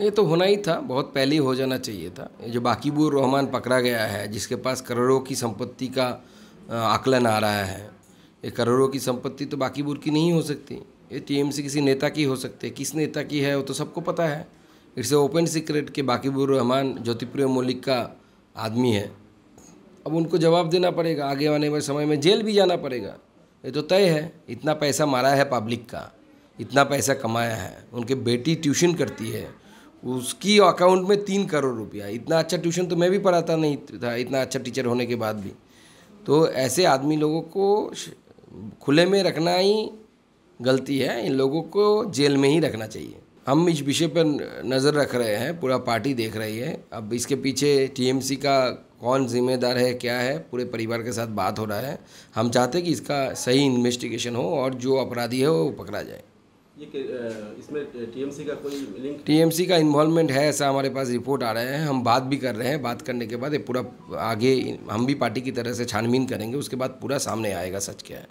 ये तो होना ही था बहुत पहले ही हो जाना चाहिए था जो बाकीबूर रहमान पकड़ा गया है जिसके पास करोड़ों की संपत्ति का आकलन आ रहा है ये करोड़ों की संपत्ति तो बाकीबुर की नहीं हो सकती ये टीएमसी किसी नेता की हो सकती है किस नेता की है वो तो सबको पता है इट्स ए ओपन सीक्रेट कि बाकीबूर रहमान ज्योतिप्रिय मौलिक का आदमी है अब उनको जवाब देना पड़ेगा आगे आने वाले समय में जेल भी जाना पड़ेगा ये तो तय है इतना पैसा मारा है पब्लिक का इतना पैसा कमाया है उनके बेटी ट्यूशन करती है उसकी अकाउंट में तीन करोड़ रुपया इतना अच्छा ट्यूशन तो मैं भी पढ़ाता नहीं था इतना अच्छा टीचर होने के बाद भी तो ऐसे आदमी लोगों को खुले में रखना ही गलती है इन लोगों को जेल में ही रखना चाहिए हम इस विषय पर नज़र रख रहे हैं पूरा पार्टी देख रही है अब इसके पीछे टीएमसी का कौन जिम्मेदार है क्या है पूरे परिवार के साथ बात हो रहा है हम चाहते हैं कि इसका सही इन्वेस्टिगेशन हो और जो अपराधी है वो पकड़ा जाए टीएमसी का टीएमसी का इन्वॉल्वमेंट है ऐसा हमारे पास रिपोर्ट आ रहा है हम बात भी कर रहे हैं बात करने के बाद ये पूरा आगे हम भी पार्टी की तरह से छानबीन करेंगे उसके बाद पूरा सामने आएगा सच क्या है